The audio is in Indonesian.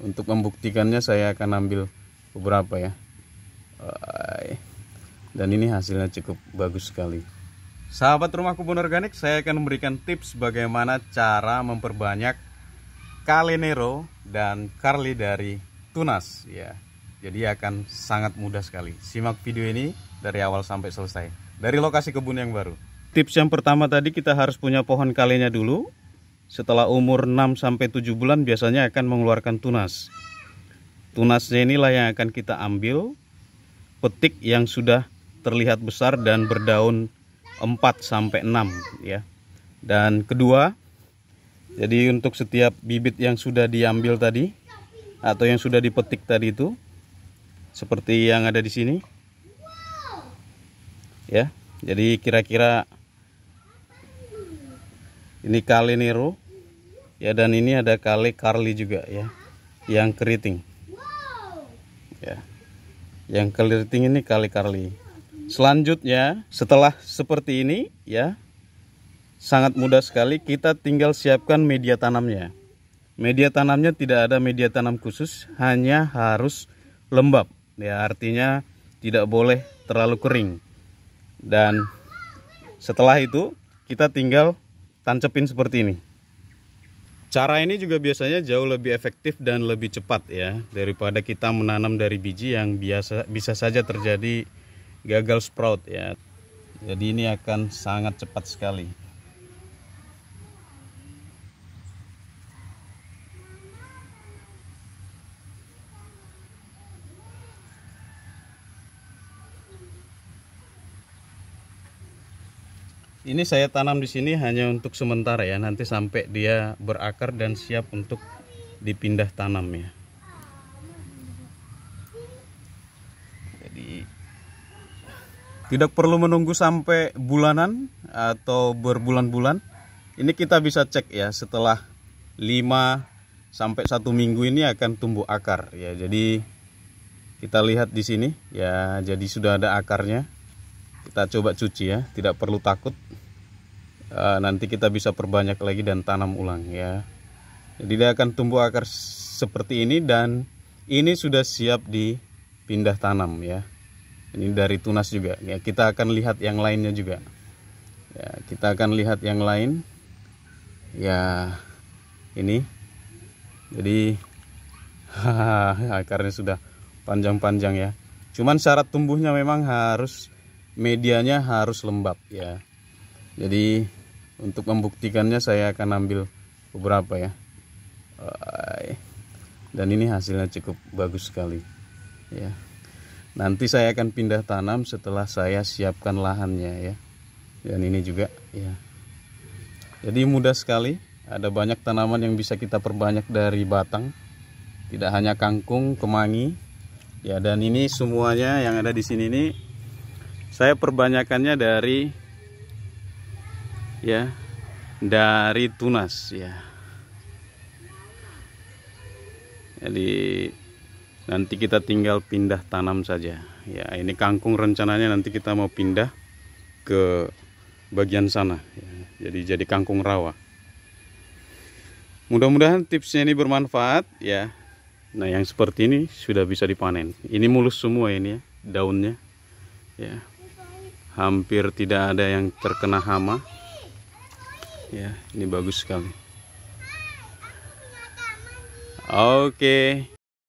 untuk membuktikannya saya akan ambil beberapa ya dan ini hasilnya cukup bagus sekali sahabat rumah kebun organik saya akan memberikan tips bagaimana cara memperbanyak kalenero dan karli dari tunas ya jadi akan sangat mudah sekali simak video ini dari awal sampai selesai dari lokasi kebun yang baru tips yang pertama tadi kita harus punya pohon kalenya dulu setelah umur 6 sampai 7 bulan biasanya akan mengeluarkan tunas. Tunasnya inilah yang akan kita ambil petik yang sudah terlihat besar dan berdaun 4 sampai 6 ya. Dan kedua, jadi untuk setiap bibit yang sudah diambil tadi atau yang sudah dipetik tadi itu seperti yang ada di sini. Ya. Jadi kira-kira ini kali nih ya dan ini ada kali karli juga ya yang keriting ya yang keriting ini kali karli selanjutnya setelah seperti ini ya sangat mudah sekali kita tinggal siapkan media tanamnya media tanamnya tidak ada media tanam khusus hanya harus lembab ya artinya tidak boleh terlalu kering dan setelah itu kita tinggal tancepin seperti ini Cara ini juga biasanya jauh lebih efektif dan lebih cepat ya daripada kita menanam dari biji yang biasa bisa saja terjadi gagal sprout ya. Jadi ini akan sangat cepat sekali. Ini saya tanam di sini hanya untuk sementara ya, nanti sampai dia berakar dan siap untuk dipindah tanam ya. Jadi tidak perlu menunggu sampai bulanan atau berbulan-bulan. Ini kita bisa cek ya setelah 5 sampai satu minggu ini akan tumbuh akar ya. Jadi kita lihat di sini ya, jadi sudah ada akarnya kita coba cuci ya tidak perlu takut eh, nanti kita bisa perbanyak lagi dan tanam ulang ya jadi dia akan tumbuh akar seperti ini dan ini sudah siap dipindah tanam ya ini dari tunas juga ya kita akan lihat yang lainnya juga ya kita akan lihat yang lain ya ini jadi akarnya sudah panjang-panjang ya cuman syarat tumbuhnya memang harus medianya harus lembab ya jadi untuk membuktikannya saya akan ambil beberapa ya eh. dan ini hasilnya cukup bagus sekali ya nanti saya akan pindah tanam setelah saya siapkan lahannya ya dan ini juga ya jadi mudah sekali ada banyak tanaman yang bisa kita perbanyak dari batang tidak hanya kangkung kemangi ya dan ini semuanya yang ada di sini nih saya perbanyakannya dari ya dari tunas ya jadi nanti kita tinggal pindah tanam saja ya ini kangkung rencananya nanti kita mau pindah ke bagian sana ya. jadi jadi kangkung rawa mudah-mudahan tipsnya ini bermanfaat ya nah yang seperti ini sudah bisa dipanen ini mulus semua ini ya daunnya ya hampir tidak ada yang terkena hama ya ini bagus sekali oke